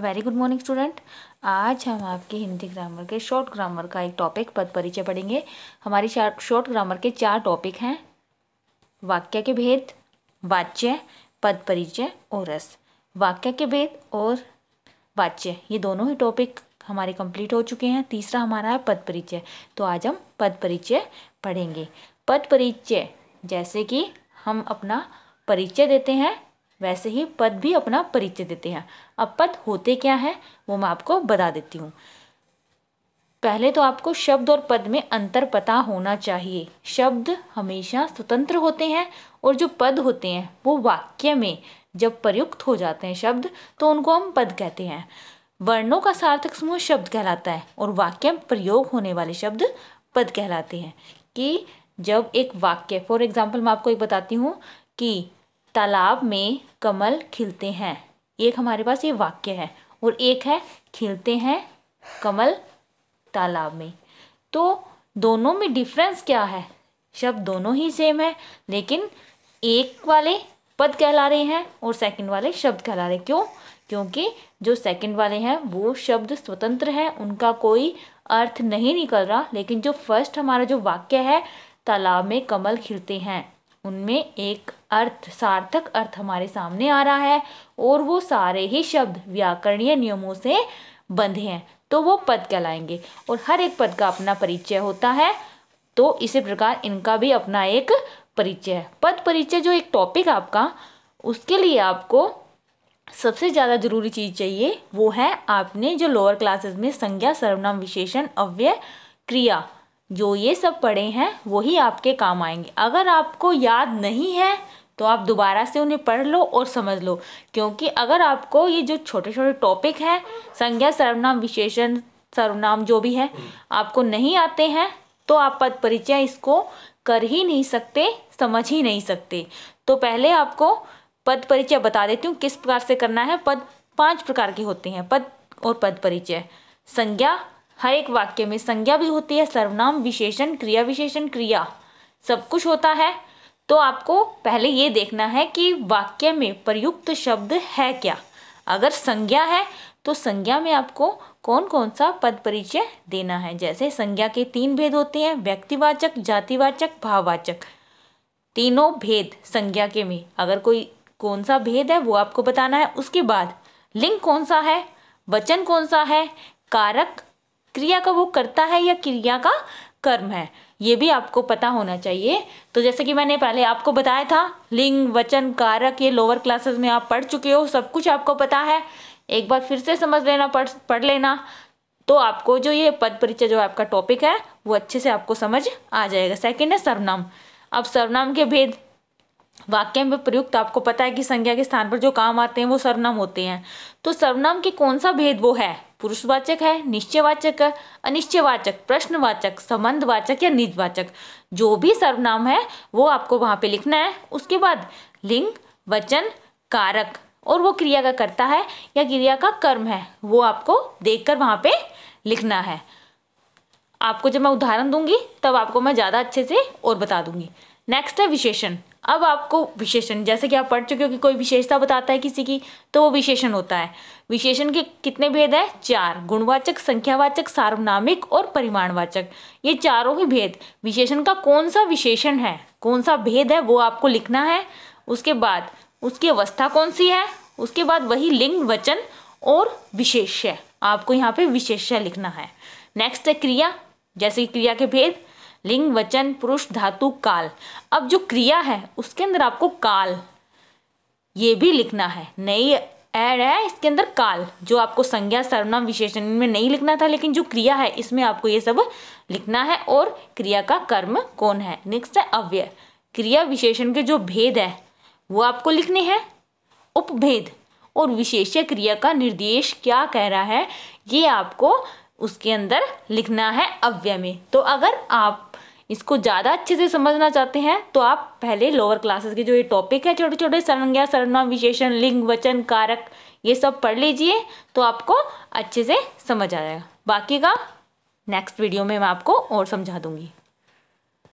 very good morning student आज हम आपके हिंदी ग्रामर के शॉर्ट ग्रामर का एक टॉपिक पद परिचय पढ़ेंगे हमारी शॉर्ट ग्रामर के चार टॉपिक हैं वाक्य के भेद वाच्य पद परिचय और रस वाक्य के भेद और वाच्य ये दोनों ही टॉपिक हमारे कंप्लीट हो चुके हैं तीसरा हमारा है पद परिचय तो आज हम पद परिचय पढ़ेंगे पद परिचय जैसे कि हम अपना परिचय देते हैं वैसे ही पद भी अपना परिचय देते हैं अब पद होते क्या हैं वो मैं आपको बता देती हूँ पहले तो आपको शब्द और पद में अंतर पता होना चाहिए शब्द हमेशा स्वतंत्र होते हैं और जो पद होते हैं वो वाक्य में जब प्रयुक्त हो जाते हैं शब्द तो उनको हम पद कहते हैं वर्णों का सार्थक समूह शब्द कहलाता है और वाक्य में प्रयोग होने वाले शब्द पद कहलाते हैं कि जब एक वाक्य फॉर एग्जाम्पल मैं आपको एक बताती हूँ कि तालाब में कमल खिलते हैं एक हमारे पास ये वाक्य है और एक है खिलते हैं कमल तालाब में तो दोनों में डिफरेंस क्या है शब्द दोनों ही सेम है लेकिन एक वाले पद कहला रहे हैं और सेकंड वाले शब्द कहला रहे हैं क्यों क्योंकि जो सेकंड वाले हैं वो शब्द स्वतंत्र हैं उनका कोई अर्थ नहीं निकल रहा लेकिन जो फर्स्ट हमारा जो वाक्य है तालाब में कमल खिलते हैं उनमें एक अर्थ सार्थक अर्थ हमारे सामने आ रहा है और वो सारे ही शब्द व्याकरणीय नियमों से बंधे हैं तो वो पद कहलाएंगे और हर एक पद का अपना परिचय होता है तो इसी प्रकार इनका भी अपना एक परिचय है पद परिचय जो एक टॉपिक आपका उसके लिए आपको सबसे ज़्यादा ज़रूरी चीज़ चाहिए वो है आपने जो लोअर क्लासेस में संज्ञा सर्वनाम विशेषण अव्यय क्रिया जो ये सब पढ़े हैं वही आपके काम आएंगे अगर आपको याद नहीं है तो आप दोबारा से उन्हें पढ़ लो और समझ लो क्योंकि अगर आपको ये जो छोटे छोटे टॉपिक हैं संज्ञा सर्वनाम विशेषण सर्वनाम जो भी है आपको नहीं आते हैं तो आप पद परिचय इसको कर ही नहीं सकते समझ ही नहीं सकते तो पहले आपको पद परिचय बता देती हूँ किस प्रकार से करना है पद पांच प्रकार के होते हैं पद और पद परिचय संज्ञा हर एक वाक्य में संज्ञा भी होती है सर्वनाम विशेषण क्रिया विशेषण क्रिया सब कुछ होता है तो आपको पहले ये देखना है कि वाक्य में प्रयुक्त शब्द है क्या अगर संज्ञा है तो संज्ञा में आपको कौन कौन सा पद परिचय देना है जैसे संज्ञा के तीन भेद होते हैं व्यक्तिवाचक जातिवाचक भाववाचक तीनों भेद संज्ञा के में अगर कोई कौन सा भेद है वो आपको बताना है उसके बाद लिंग कौन सा है वचन कौन सा है कारक क्रिया का वो करता है या क्रिया का कर्म है ये भी आपको पता होना चाहिए तो जैसे कि मैंने पहले आपको बताया था लिंग वचन कारक ये लोअर क्लासेस में आप पढ़ चुके हो सब कुछ आपको पता है एक बार फिर से समझ लेना पढ़ पढ़ लेना तो आपको जो ये पद परिचय जो आपका टॉपिक है वो अच्छे से आपको समझ आ जाएगा सेकेंड है सर्वनाम अब सर्वनाम के भेद वाक्य में प्रयुक्त आपको पता है कि संज्ञा के स्थान पर जो काम आते हैं वो सर्वनाम होते हैं तो सर्वनाम के कौन सा भेद वो है पुरुषवाचक है निश्चयवाचक है अनिश्चयवाचक प्रश्नवाचक संबंधवाचक या निजवाचक जो भी सर्वनाम है वो आपको वहाँ पे लिखना है उसके बाद लिंग वचन कारक और वो क्रिया का करता है या क्रिया का कर्म है वो आपको देखकर वहाँ पे लिखना है आपको जब मैं उदाहरण दूंगी तब आपको मैं ज़्यादा अच्छे से और बता दूंगी नेक्स्ट है विशेषण अब आपको विशेषण जैसे कि आप पढ़ चुके हो कि कोई विशेषता बताता है किसी की तो वो विशेषण होता है विशेषण के कितने भेद है चार गुणवाचक संख्यावाचक सार्वनामिक और परिमाणवाचक ये चारों ही भेद विशेषण का कौन सा विशेषण है कौन सा भेद है वो आपको लिखना है उसके बाद उसकी अवस्था कौन सी है उसके बाद वही लिंग वचन और विशेष्य आपको यहाँ पे विशेष्य लिखना है नेक्स्ट है क्रिया जैसे क्रिया के भेद लिंग वचन पुरुष धातु काल अब जो क्रिया है उसके अंदर आपको काल ये भी लिखना है नई ऐड है इसके अंदर काल जो आपको संज्ञा सर्वनाम विशेषण में नहीं लिखना था लेकिन जो क्रिया है इसमें आपको ये सब लिखना है और क्रिया का कर्म कौन है नेक्स्ट है अव्यय क्रिया विशेषण के जो भेद है वो आपको लिखने हैं उपभेद और विशेष्य क्रिया का निर्देश क्या कह रहा है ये आपको उसके अंदर लिखना है अव्यय में तो अगर आप इसको ज़्यादा अच्छे से समझना चाहते हैं तो आप पहले लोअर क्लासेस के जो ये टॉपिक है छोटे छोटे संज्ञा सरना विशेषण लिंग वचन कारक ये सब पढ़ लीजिए तो आपको अच्छे से समझ आ जाएगा बाकी का नेक्स्ट वीडियो में मैं आपको और समझा दूंगी